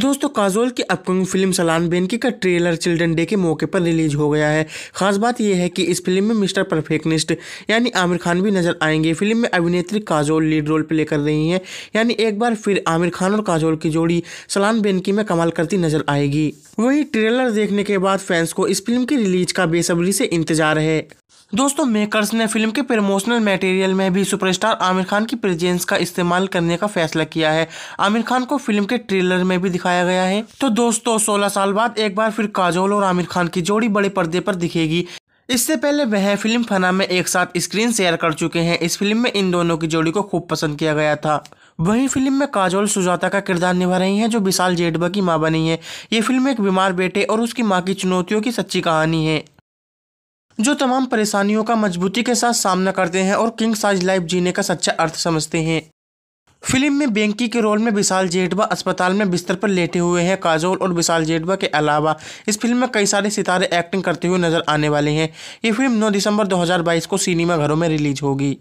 दोस्तों काजोल की upcoming film सलान बेनकी का ट्रेलर चिल्ड्रन डे के मौके पर रिलीज हो गया है खास बात यह है कि इस फिल्म में मिस्टर परफेक्टनिस्ट यानी आमिर खान भी नजर आएंगे फिल्म में अभिनेत्री काजोल लीड रोल प्ले कर रही हैं यानी एक बार फिर आमिर खान और काजोल की जोड़ी सलान बेनकी में कमाल करती नजर आएगी वही ट्रेलर देखने के बाद फैंस को इस फिल्म की रिलीज का बेसब्री से इंतजार है दोस्तों मेकर्स ने फिल्म के प्रमोशनल मटेरियल में भी सुपरस्टार आमिर खान की प्रेजेंस का इस्तेमाल करने का फैसला किया है आमिर खान को फिल्म के ट्रेलर में भी दिखाया गया है तो दोस्तों 16 साल बाद एक बार फिर काजोल और आमिर खान की जोड़ी बड़े पर्दे पर दिखेगी इससे पहले वह फिल्म फना में एक साथ स्क्रीन शेयर कर चुके हैं इस फिल्म में इन दोनों की जोड़ी को खूब पसंद किया गया था वहीं फिल्म में काजोल सुजाता का किरदार निभा रही हैं जो विशाल जेडबा की माँ बनी है ये फिल्म एक बीमार बेटे और उसकी माँ की चुनौतियों की सच्ची कहानी है जो तमाम परेशानियों का मजबूती के साथ सामना करते हैं और किंग साइज लाइफ जीने का सच्चा अर्थ समझते हैं फिल्म में बेंकी के रोल में विशाल जेठवा अस्पताल में बिस्तर पर लेटे हुए हैं काजोल और विशाल जेठवा के अलावा इस फिल्म में कई सारे सितारे एक्टिंग करते हुए नजर आने वाले हैं ये फिल्म 9 दिसंबर 2022 को सिनेमा घरों में रिलीज होगी